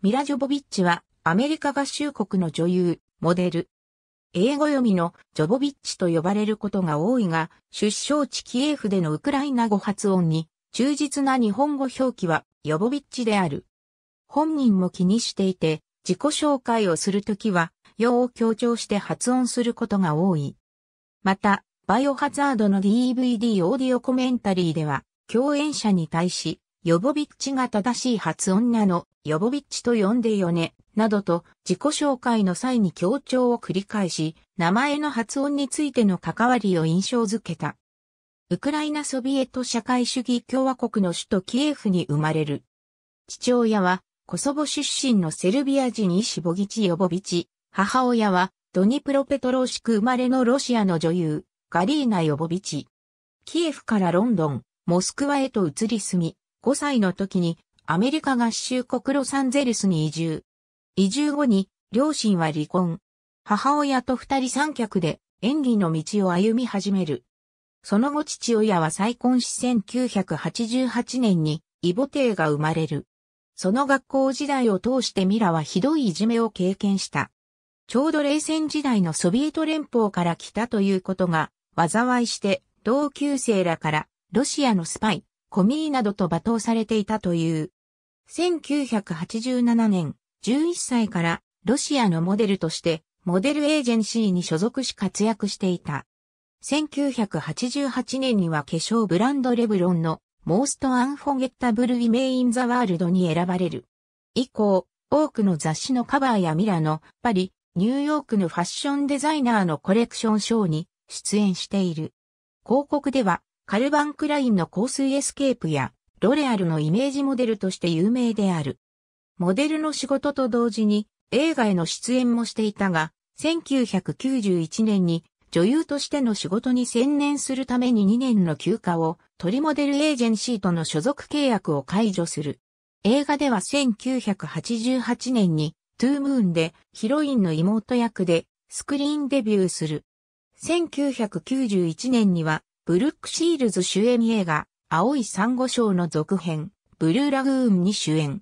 ミラ・ジョボビッチはアメリカ合衆国の女優、モデル。英語読みのジョボビッチと呼ばれることが多いが、出生地キエフでのウクライナ語発音に忠実な日本語表記はヨボビッチである。本人も気にしていて、自己紹介をするときは、用を強調して発音することが多い。また、バイオハザードの DVD オーディオコメンタリーでは、共演者に対し、ヨボビッチが正しい発音なのヨボビッチと呼んでよね、などと自己紹介の際に強調を繰り返し、名前の発音についての関わりを印象づけた。ウクライナソビエト社会主義共和国の首都キエフに生まれる。父親はコソボ出身のセルビア人イシボギチ・ヨボビチ、母親はドニプロペトローシク生まれのロシアの女優、ガリーナ・ヨボビチ。キエフからロンドン、モスクワへと移り住み、5歳の時にアメリカ合衆国ロサンゼルスに移住。移住後に、両親は離婚。母親と二人三脚で演技の道を歩み始める。その後父親は再婚し1988年にイボテイが生まれる。その学校時代を通してミラはひどいいじめを経験した。ちょうど冷戦時代のソビエト連邦から来たということが、災いして同級生らからロシアのスパイ、コミーなどと罵倒されていたという。1987年、11歳からロシアのモデルとして、モデルエージェンシーに所属し活躍していた。1988年には化粧ブランドレブロンのモーストアンフォゲッタブルウィメインザワールドに選ばれる。以降、多くの雑誌のカバーやミラノ、パリ、ニューヨークのファッションデザイナーのコレクションショーに出演している。広告では、カルバンクラインの香水エスケープやロレアルのイメージモデルとして有名である。モデルの仕事と同時に映画への出演もしていたが、1991年に女優としての仕事に専念するために2年の休暇をトリモデルエージェンシーとの所属契約を解除する。映画では1988年にトゥームーンでヒロインの妹役でスクリーンデビューする。1991年にはブルックシールズ主演映画青い珊瑚礁の続編、ブルーラグーンに主演。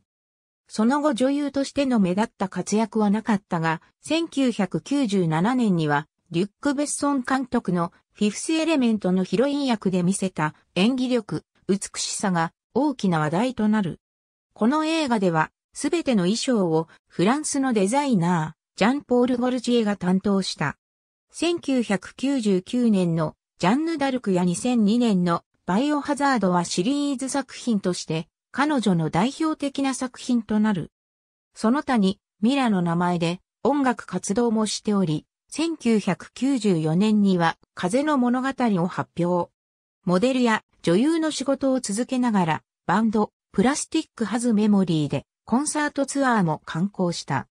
その後女優としての目立った活躍はなかったが、1997年には、リュック・ベッソン監督のフィフス・エレメントのヒロイン役で見せた演技力、美しさが大きな話題となる。この映画では、すべての衣装をフランスのデザイナー、ジャンポール・ゴルジエが担当した。1999年のジャンヌ・ダルクや2002年のバイオハザードはシリーズ作品として彼女の代表的な作品となる。その他にミラの名前で音楽活動もしており、1994年には風の物語を発表。モデルや女優の仕事を続けながらバンドプラスティックハズメモリーでコンサートツアーも観光した。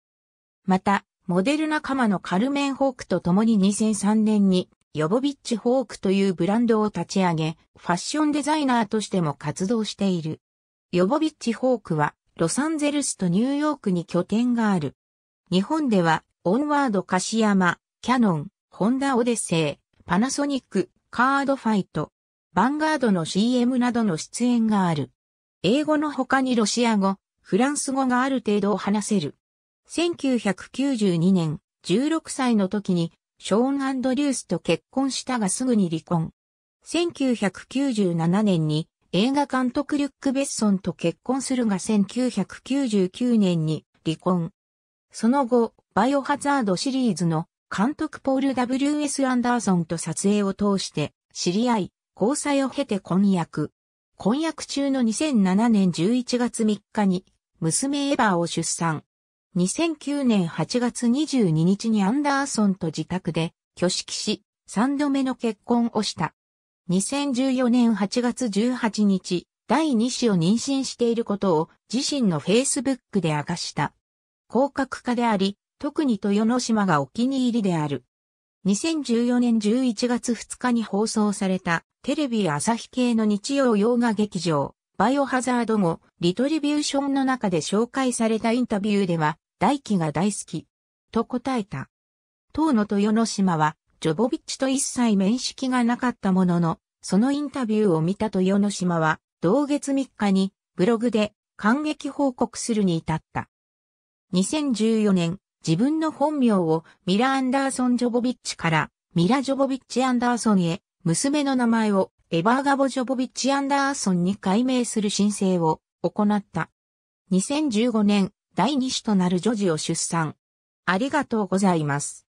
また、モデル仲間のカルメン・ホークと共に2003年にヨボビッチ・ホークというブランドを立ち上げ、ファッションデザイナーとしても活動している。ヨボビッチ・ホークは、ロサンゼルスとニューヨークに拠点がある。日本では、オンワード・カシヤマ、キャノン、ホンダ・オデッセイ、パナソニック、カードファイト、バンガードの CM などの出演がある。英語の他にロシア語、フランス語がある程度を話せる。1992年、16歳の時にショーン・アンドリュースと結婚したがすぐに離婚。1997年に映画監督リュック・ベッソンと結婚するが1999年に離婚。その後、バイオハザードシリーズの監督ポール・ W.S. アンダーソンと撮影を通して知り合い、交際を経て婚約。婚約中の2007年11月3日に娘エヴァを出産。2009年8月22日にアンダーソンと自宅で挙式し、3度目の結婚をした。2014年8月18日、第2子を妊娠していることを自身のフェイスブックで明かした。広角化であり、特に豊ノ島がお気に入りである。2014年11月2日に放送されたテレビ朝日系の日曜洋画劇場、バイオハザード後、リトリビューションの中で紹介されたインタビューでは、大輝が大好き。と答えた。当の豊ノ島は、ジョボビッチと一切面識がなかったものの、そのインタビューを見た豊ノ島は、同月3日に、ブログで、感激報告するに至った。2014年、自分の本名をミラ・アンダーソン・ジョボビッチから、ミラ・ジョボビッチ・アンダーソンへ、娘の名前をエバーガボ・ジョボビッチ・アンダーソンに改名する申請を行った。2015年、第二子となる女児を出産。ありがとうございます。